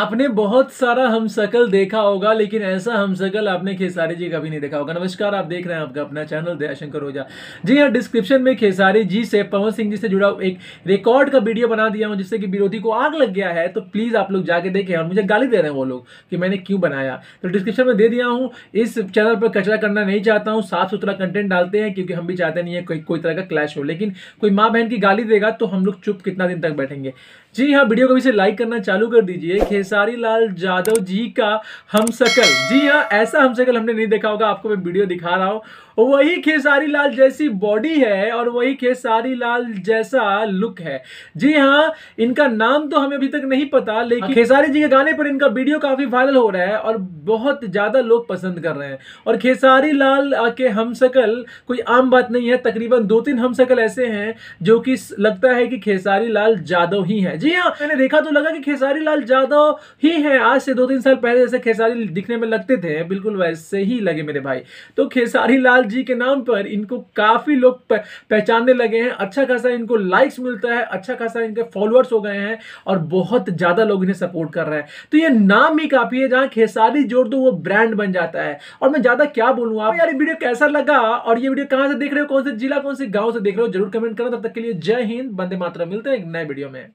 आपने बहुत सारा हमसकल देखा होगा लेकिन ऐसा हमसकल आपने खेसारी जी कभी नहीं देखा होगा नमस्कार आप देख रहे हैं आपका अपना चैनल दयाशंकर ओझा जी हाँ डिस्क्रिप्शन में खेसारी जी से पवन सिंह जी से जुड़ा एक रिकॉर्ड का वीडियो बना दिया हूँ जिससे कि विरोधी को आग लग गया है तो प्लीज़ आप लोग जाके देखें और मुझे गाली दे रहे हैं वो लोग कि मैंने क्यों बनाया तो डिस्क्रिप्शन में दे दिया हूँ इस चैनल पर कचरा करना नहीं चाहता हूँ साफ सुथरा कंटेंट डालते हैं क्योंकि हम भी चाहते नहीं है कोई कोई तरह का क्लैश हो लेकिन कोई माँ बहन की गाली देगा तो हम लोग चुप कितना दिन तक बैठेंगे जी हाँ वीडियो को भी से लाइक करना चालू कर दीजिए खेसारी लाल जादव जी का हम सकल जी हाँ ऐसा हम सकल हमने नहीं देखा होगा आपको मैं वीडियो दिखा रहा हूँ वही खेसारी लाल जैसी बॉडी है और वही खेसारी लाल जैसा लुक है जी हाँ इनका नाम तो हमें अभी तक नहीं पता लेकिन हाँ, खेसारी जी के गाने पर इनका वीडियो काफी वायरल हो रहा है और बहुत ज्यादा लोग पसंद कर रहे हैं और खेसारी लाल के हम कोई आम बात नहीं है तकरीबन दो तीन हम ऐसे हैं जो कि लगता है कि खेसारी लाल जादव ही है जी हाँ मैंने देखा तो लगा कि खेसारी लाल जादव ही हैं आज से दो तीन साल पहले जैसे खेसारी दिखने में लगते थे बिल्कुल वैसे ही लगे मेरे भाई तो खेसारी लाल जी के नाम पर इनको काफ़ी लोग पहचानने लगे हैं अच्छा खासा इनको लाइक्स मिलता है अच्छा खासा इनके फॉलोअर्स हो गए हैं और बहुत ज़्यादा लोग इन्हें सपोर्ट कर रहे हैं तो ये नाम ही काफ़ी है जहाँ खेसारी जोड़ दो वो ब्रांड बन जाता है और मैं ज़्यादा क्या बोलूँ आप यार ये वीडियो कैसा लगा और ये वीडियो कहाँ से देख रहे हो कौन से जिला कौन से गाँव से देख रहे हो जरूर कमेंट करो तब तक के लिए जय हिंद बंदे मात्रा मिलते हैं एक नए वीडियो में